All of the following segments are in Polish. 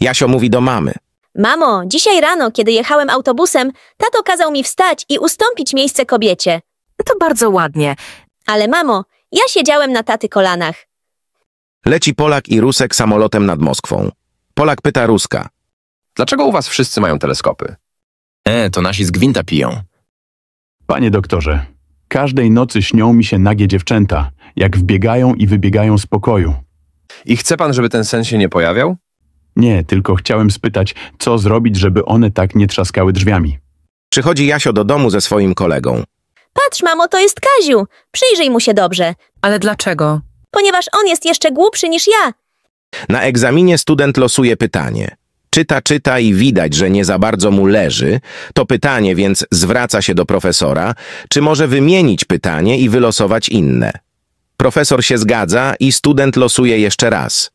Jasio mówi do mamy. Mamo, dzisiaj rano, kiedy jechałem autobusem, tato kazał mi wstać i ustąpić miejsce kobiecie. To bardzo ładnie. Ale mamo, ja siedziałem na taty kolanach. Leci Polak i Rusek samolotem nad Moskwą. Polak pyta Ruska. Dlaczego u was wszyscy mają teleskopy? E, to nasi z gwinta piją. Panie doktorze, każdej nocy śnią mi się nagie dziewczęta, jak wbiegają i wybiegają z pokoju. I chce pan, żeby ten sen się nie pojawiał? Nie, tylko chciałem spytać, co zrobić, żeby one tak nie trzaskały drzwiami. Przychodzi Jasio do domu ze swoim kolegą. Patrz, mamo, to jest Kaziu. Przyjrzyj mu się dobrze, Ale dlaczego? ponieważ on jest jeszcze głupszy niż ja. Na egzaminie student losuje pytanie. Czyta, czyta i widać, że nie za bardzo mu leży. To pytanie, więc zwraca się do profesora, czy może wymienić pytanie i wylosować inne. Profesor się zgadza i student losuje jeszcze raz.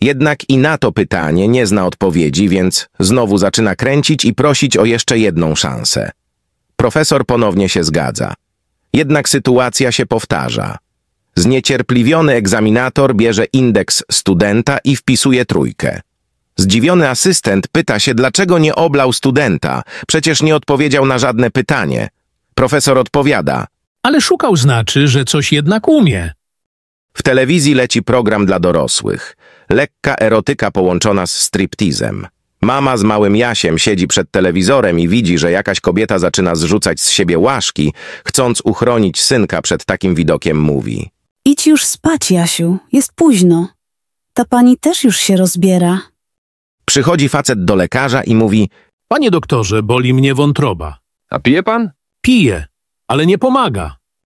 Jednak i na to pytanie nie zna odpowiedzi, więc znowu zaczyna kręcić i prosić o jeszcze jedną szansę. Profesor ponownie się zgadza. Jednak sytuacja się powtarza. Zniecierpliwiony egzaminator bierze indeks studenta i wpisuje trójkę. Zdziwiony asystent pyta się, dlaczego nie oblał studenta, przecież nie odpowiedział na żadne pytanie. Profesor odpowiada. Ale szukał znaczy, że coś jednak umie. W telewizji leci program dla dorosłych lekka erotyka połączona z striptizem. Mama z małym Jasiem siedzi przed telewizorem i widzi, że jakaś kobieta zaczyna zrzucać z siebie łaszki, chcąc uchronić synka przed takim widokiem mówi. Idź już spać, Jasiu, jest późno. Ta pani też już się rozbiera. Przychodzi facet do lekarza i mówi Panie doktorze, boli mnie wątroba. A pije pan? Pije, ale nie pomaga.